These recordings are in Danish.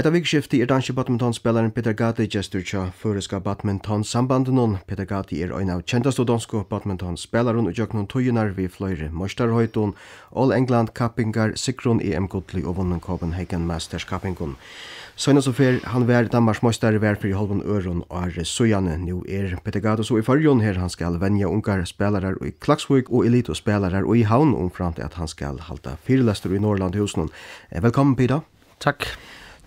Etter vikskiftet er danske badmintonspilleren Peter Gatti gestur tja føreska badmintonsambanden hon. Peter Gatti er ein av kjentaste danske badmintonspilleren og jøknun tøyunar vi fløyre mørstarhøytun. All England kappingar sikron EM Gotli og vunnen Copenhagen Masters kappingun. Søgna så fyr, han vær Danmarks mørstar vær fri holvun øron og er søyane. Nå er Peter Gatti så i fyrjon her han skal venja ungar spelarar i Klaksvig og elito og i haun omframt at han skal halda fyrlester i Norrland hos noen. Velkommen, Peter. Takk.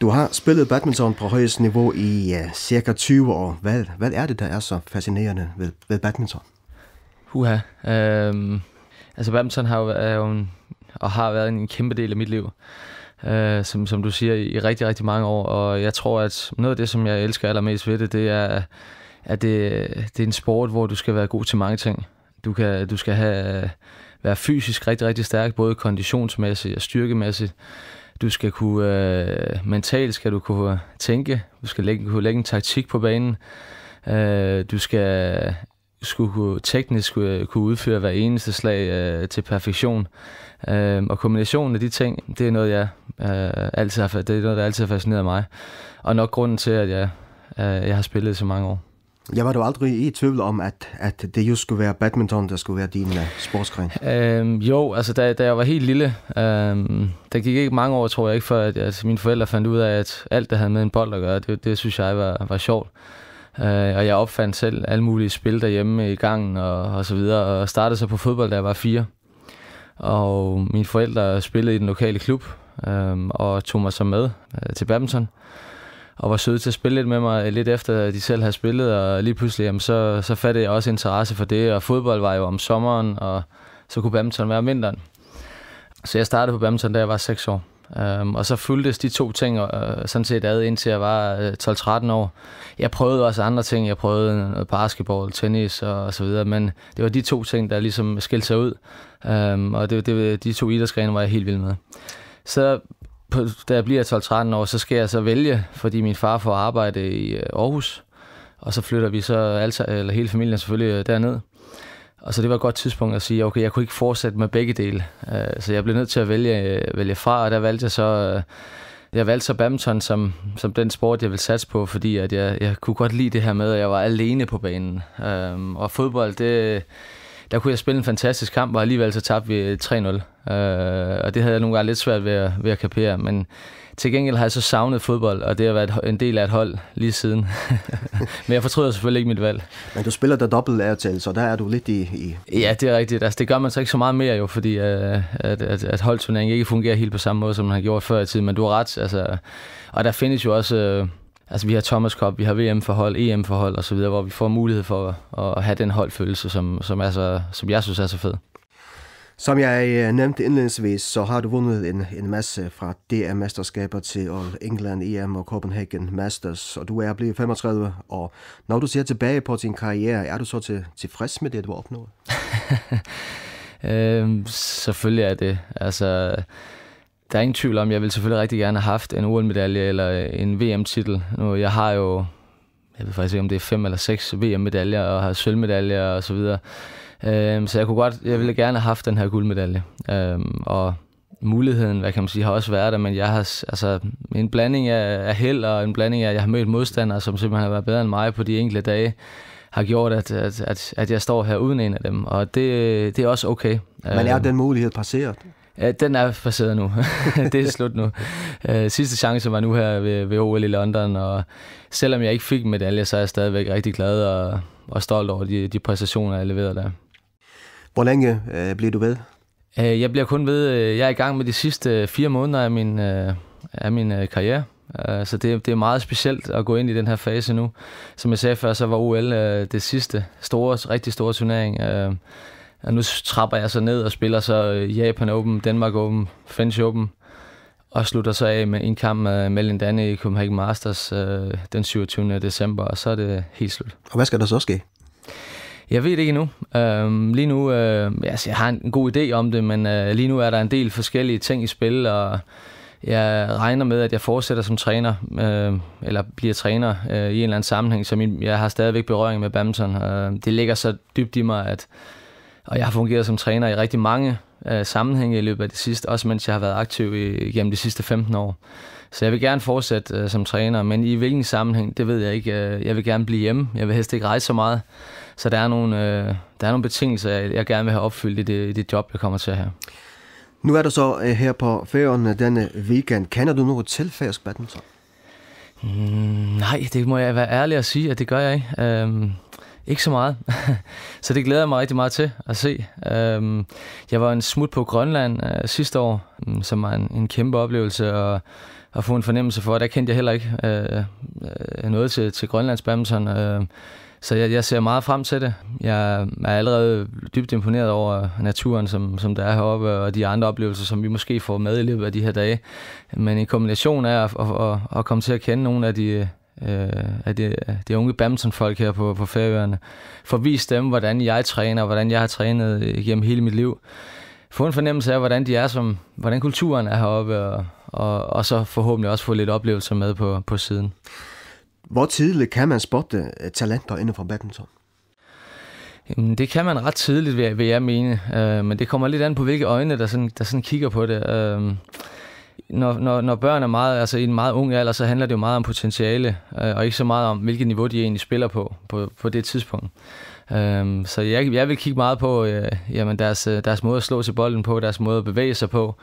Du har spillet badminton på højeste niveau i ja, cirka 20 år. Hvad, hvad er det, der er så fascinerende ved, ved badminton? Huha. Øhm, altså badminton har jo, er jo en, og har været en kæmpe del af mit liv. Øh, som, som du siger, i rigtig, rigtig mange år. Og jeg tror, at noget af det, som jeg elsker allermest ved det, det er, at det, det er en sport, hvor du skal være god til mange ting. Du, kan, du skal have, være fysisk rigtig, rigtig stærk, både konditionsmæssigt og styrkemæssigt. Du skal kunne, øh, mentalt skal du kunne tænke, du skal lægge, kunne lægge en taktik på banen, øh, du skal skulle kunne, teknisk skulle øh, kunne udføre hver eneste slag øh, til perfektion. Øh, og kombinationen af de ting, det er noget, jeg øh, altid har, det er noget, der altid har fascineret mig. Og nok grunden til, at jeg, øh, jeg har spillet så mange år. Jeg var jo aldrig i tvivl om, at, at det jo skulle være badminton, der skulle være din uh, sportsgren. Øhm, jo, altså da, da jeg var helt lille, øhm, der gik ikke mange år, tror jeg ikke, før at, altså, mine forældre fandt ud af, at alt, der havde med en bold at gøre, det, det synes jeg var, var sjovt. Øh, og jeg opfandt selv alle mulige spil derhjemme i gangen og, og så videre, og startede så på fodbold, da jeg var fire. Og mine forældre spillede i den lokale klub, øhm, og tog mig så med øh, til badminton og var søde til at spille lidt med mig lidt efter, de selv havde spillet, og lige pludselig jamen, så, så fattede jeg også interesse for det, og fodbold var jo om sommeren, og så kunne badminton være om vinteren. Så jeg startede på badminton, da jeg var 6 år. Um, og så fyldtes de to ting uh, sådan set ad, indtil jeg var uh, øh, 12-13 år. Jeg prøvede også andre ting. Jeg prøvede noget basketball, tennis og, og så videre, men det var de to ting, der ligesom skilte sig ud. Um, og det, det, de to idrætsgrene var jeg helt vild med. Så da jeg bliver 12-13 år, så skal jeg så vælge, fordi min far får arbejde i øh, Aarhus, og så flytter vi så altså, eller hele familien selvfølgelig øh, derned. Og så det var et godt tidspunkt at sige, okay, jeg kunne ikke fortsætte med begge dele, øh, så jeg blev nødt til at vælge, vælge fra, og der valgte jeg så jeg valgte så badminton som, som den sport, jeg ville satse på, fordi at jeg, jeg kunne godt lide det her med, at jeg var alene på banen. Øhm, og fodbold, det, der kunne jeg spille en fantastisk kamp, og alligevel så tabte vi 3-0. Øh, og det havde jeg nogle gange lidt svært ved at, ved at kapere, men til gengæld har jeg så savnet fodbold, og det har været en del af et hold lige siden. men jeg fortryder selvfølgelig ikke mit valg. Men du spiller der dobbelt af så der er du lidt i, i... Ja, det er rigtigt. Altså, det gør man så ikke så meget mere jo, fordi øh, at, at, at holdturneringen ikke fungerer helt på samme måde, som man har gjort før i tiden, men du har ret. Altså, og der findes jo også... Øh, Altså, vi har Thomas Cup, vi har VM-forhold, EM-forhold osv., hvor vi får mulighed for at, at have den holdfølelse, som, som, er så, som jeg synes er så fed. Som jeg øh, nævnte indledningsvis, så har du vundet en, en masse fra DM-mesterskaber til All England EM og Copenhagen Masters, og du er blevet 35, og når du ser tilbage på din karriere, er du så til, tilfreds med det, du har opnået? øhm, selvfølgelig er det. Altså, der er ingen tvivl om, jeg ville selvfølgelig rigtig gerne have haft en OL-medalje eller øh, en VM-titel. Nu, jeg har jo, jeg ved faktisk ikke, om det er fem eller seks VM-medaljer og har sølvmedaljer og så videre. Øhm, så jeg kunne godt, jeg ville gerne have haft den her guldmedalje. Øhm, og muligheden, hvad kan man sige, har også været der, men jeg har altså, en blanding af, af held og en blanding af, at jeg har mødt modstandere, som simpelthen har været bedre end mig på de enkelte dage, har gjort, at, at, at, at jeg står her uden en af dem, og det, det er også okay. Men er øhm. den mulighed passeret? Den er passeret nu. det er slut nu. Øh, sidste chance var nu her ved, ved OL i London, og selvom jeg ikke fik medalje, så er jeg stadigvæk rigtig glad og, og stolt over de, de præstationer, jeg leverede der. Hvor længe øh, bliver du ved? Øh, jeg bliver kun ved, øh, jeg er i gang med de sidste øh, fire måneder af min, af min karriere. Så det, det er meget specielt at gå ind i den her fase nu. Som jeg sagde før, så var OL det sidste store, rigtig store turnering. Og nu trapper jeg så ned og spiller så Japan Open, Danmark Open, French Open. Og slutter så af med en kamp med Danne i Copenhagen Masters den 27. december, og så er det helt slut. Og hvad skal der så ske? Jeg ved det ikke endnu. Øhm, lige nu, øh, altså, jeg har en god idé om det, men øh, lige nu er der en del forskellige ting i spil, og jeg regner med, at jeg fortsætter som træner, øh, eller bliver træner øh, i en eller anden sammenhæng, så min, jeg har stadigvæk berøring med badminton. Øh, det ligger så dybt i mig, at og jeg har fungeret som træner i rigtig mange øh, sammenhænge i løbet af det sidste, også mens jeg har været aktiv i, gennem de sidste 15 år. Så jeg vil gerne fortsætte øh, som træner, men i hvilken sammenhæng, det ved jeg ikke. Øh, jeg vil gerne blive hjemme, jeg vil helst ikke rejse så meget. Så der er nogle, øh, der er nogle betingelser, jeg, jeg gerne vil have opfyldt i det, i det job, jeg kommer til at have. Nu er du så øh, her på ferien denne weekend. Kender du noget til færøsk badminton? Mm, nej, det må jeg være ærlig at sige, at det gør jeg ikke. Øhm, ikke så meget. så det glæder jeg mig rigtig meget til at se. Øhm, jeg var en smut på Grønland øh, sidste år, øh, som var en, en kæmpe oplevelse, og at få en fornemmelse for, der kendte jeg heller ikke øh, øh noget til, til Grønlands badminton. Øh, så jeg, jeg ser meget frem til det. Jeg er allerede dybt imponeret over naturen, som, som der er heroppe, og de andre oplevelser, som vi måske får med i løbet af de her dage. Men i kombination af at, at, at, at komme til at kende nogle af de, øh, af de, de unge Bamson-folk her på, på Færøerne, for vise dem, hvordan jeg træner, hvordan jeg har trænet igennem hele mit liv. Få en fornemmelse af, hvordan de er, som, hvordan kulturen er heroppe, og, og, og så forhåbentlig også få lidt oplevelser med på, på siden. Hvor tidligt kan man spotte øh, talenter inden for badminton? Jamen, det kan man ret tidligt, vil jeg, vil jeg mene. Øh, men det kommer lidt an på, hvilke øjne, der sådan, der sådan kigger på det. Øh, når, når, når børn er meget, altså i en meget ung alder, så handler det jo meget om potentiale, øh, og ikke så meget om, hvilket niveau de egentlig spiller på, på, på det tidspunkt. Øh, så jeg, jeg vil kigge meget på øh, jamen deres, øh, deres måde at slå til bolden på, deres måde at bevæge sig på,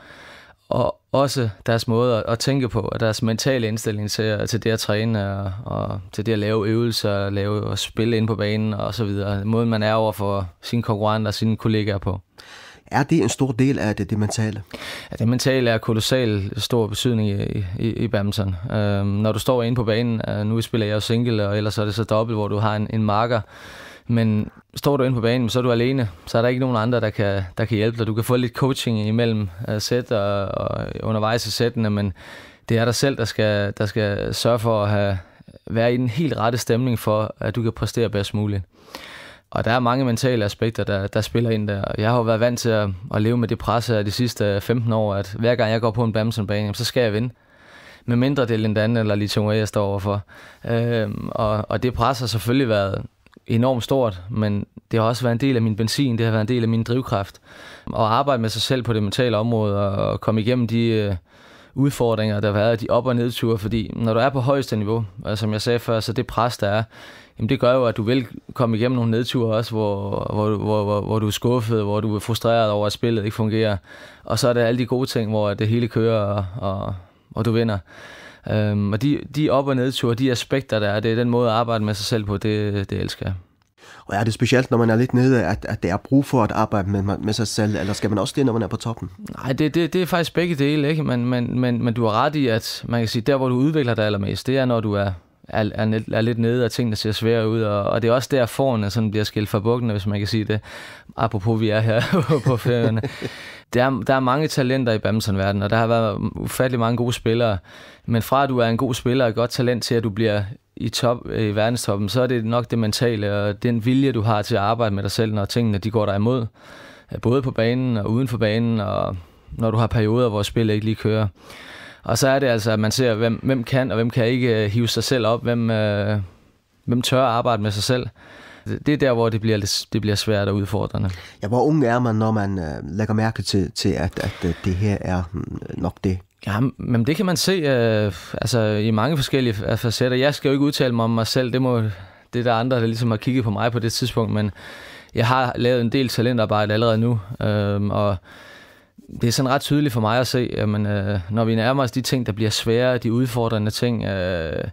og også deres måde at, tænke på, og deres mentale indstilling til, til det at træne, og, og til det at lave øvelser, og lave og spille ind på banen og så videre. Måden man er over for sine konkurrenter og sine kollegaer på. Er det en stor del af det, det mentale? Ja, det mentale er kolossal stor betydning i, i, i badminton. Øhm, når du står inde på banen, øh, nu spiller jeg jo single, og ellers er det så dobbelt, hvor du har en, en marker, men står du ind på banen, så er du alene. Så er der ikke nogen andre, der kan, der kan hjælpe dig. Du kan få lidt coaching imellem øh, sæt og, og undervejs i sættene, men det er dig selv, der skal, der skal sørge for at have, være i den helt rette stemning for, at du kan præstere bedst muligt. Og der er mange mentale aspekter, der, der spiller ind der. Jeg har jo været vant til at, at leve med det pres her de sidste 15 øh, år, at hver gang jeg går på en badmintonbane, så skal jeg vinde. Med mindre det er Lindan eller Li Chongwei, jeg står overfor. Øhm, og, og det pres har selvfølgelig været, enormt stort, men det har også været en del af min benzin, det har været en del af min drivkraft. At arbejde med sig selv på det mentale område og komme igennem de øh, udfordringer, der har været, de op- og nedture, fordi når du er på højeste niveau, og som jeg sagde før, så det pres, der er, jamen det gør jo, at du vil komme igennem nogle nedture også, hvor, hvor, hvor, hvor, hvor du er skuffet, hvor du er frustreret over, at spillet ikke fungerer. Og så er der alle de gode ting, hvor det hele kører, og, og, og du vinder. Øhm, og de, de op- og nedture, de aspekter, der er, det er den måde at arbejde med sig selv på, det, det elsker jeg. Og er det specielt, når man er lidt nede, at, at det er brug for at arbejde med, med sig selv, eller skal man også det, når man er på toppen? Nej, det, det, det er faktisk begge dele, ikke? Men, men, men, men du har ret i, at man kan sige, der hvor du udvikler dig allermest, det er, når du er er, er, er lidt nede, og tingene ser svære ud, og, og det er også der, forerne sådan bliver skilt fra bukkene, hvis man kan sige det, apropos vi er her på færøerne. Der der er mange talenter i badmintonverdenen, og der har været ufattelig mange gode spillere, men fra at du er en god spiller og et godt talent til, at du bliver i top i verdenstoppen, så er det nok det mentale og den vilje, du har til at arbejde med dig selv, når tingene de går dig imod. Både på banen og uden for banen, og når du har perioder, hvor spillet ikke lige kører. Og så er det altså, at man ser, hvem, hvem kan og hvem kan ikke øh, hive sig selv op, hvem, øh, hvem tør arbejde med sig selv. Det er der, hvor det bliver, lidt, det bliver svært og udfordrende. Ja, hvor ung er man, når man øh, lægger mærke til, til at, at øh, det her er hmm, nok det? Ja, men det kan man se øh, altså, i mange forskellige øh, facetter. Jeg skal jo ikke udtale mig om mig selv. Det, må, det er der andre, der ligesom har kigget på mig på det tidspunkt, men jeg har lavet en del talentarbejde allerede nu, øh, og det er sådan ret tydeligt for mig at se, jamen, øh, når vi nærmer os de ting, der bliver svære, de udfordrende ting. Øh,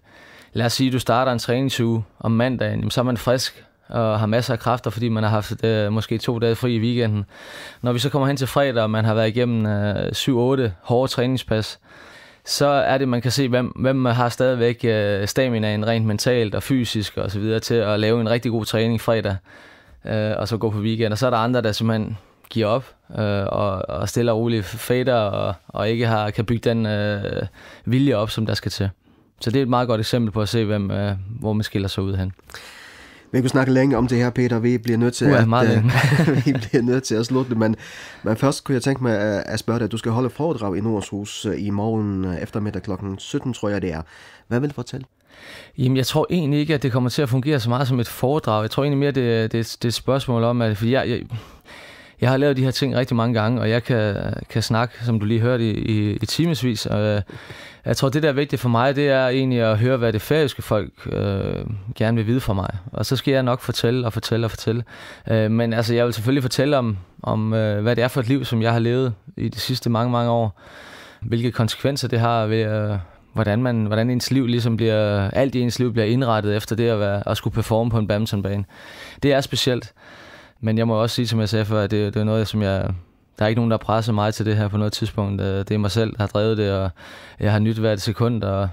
lad os sige, at du starter en træningsuge om mandagen, jamen, så er man frisk og har masser af kræfter, fordi man har haft øh, måske to dage fri i weekenden. Når vi så kommer hen til fredag, og man har været igennem øh, 7-8 hårde træningspas, så er det, man kan se, hvem, hvem har stadigvæk øh, staminaen rent mentalt og fysisk og så videre til at lave en rigtig god træning fredag, øh, og så gå på weekend. Og så er der andre, der simpelthen giver op øh, og, og stille og roligt fader og, og ikke har, kan bygge den øh, vilje op, som der skal til. Så det er et meget godt eksempel på at se, hvem, øh, hvor man skiller sig ud hen. Vi kunne snakke længe om det her, Peter. Vi bliver nødt til, Uha, at, meget øh, vi bliver nødt til at slutte det. Men, men først kunne jeg tænke mig at, spørge dig, at du skal holde foredrag i Nordshus øh, i morgen øh, eftermiddag kl. 17, tror jeg det er. Hvad vil du fortælle? Jamen, jeg tror egentlig ikke, at det kommer til at fungere så meget som et foredrag. Jeg tror egentlig mere, det, det, det er et spørgsmål om, at fordi jeg, jeg, jeg har lavet de her ting rigtig mange gange, og jeg kan, kan snakke, som du lige hørte, i, i, i timesvis. Og, øh, jeg tror, det der er vigtigt for mig, det er egentlig at høre, hvad det færøske folk øh, gerne vil vide fra mig. Og så skal jeg nok fortælle og fortælle og fortælle. Øh, men altså, jeg vil selvfølgelig fortælle om, om øh, hvad det er for et liv, som jeg har levet i de sidste mange, mange år. Hvilke konsekvenser det har ved, øh, hvordan, man, hvordan ens liv ligesom bliver, alt i ens liv bliver indrettet efter det at, være, at skulle performe på en badmintonbane. Det er specielt. Men jeg må også sige, som jeg sagde før, at det, det er noget, som jeg... Der er ikke nogen, der presser mig til det her på noget tidspunkt. Øh, det er mig selv, der har drevet det, og jeg har nyt hvert sekund, og,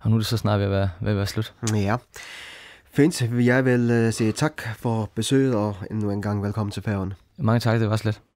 og nu er det så snart ved at være, ved at være slut. Ja. Fint, jeg vil øh, sige tak for besøget, og endnu en gang velkommen til færgen. Mange tak, det var slet.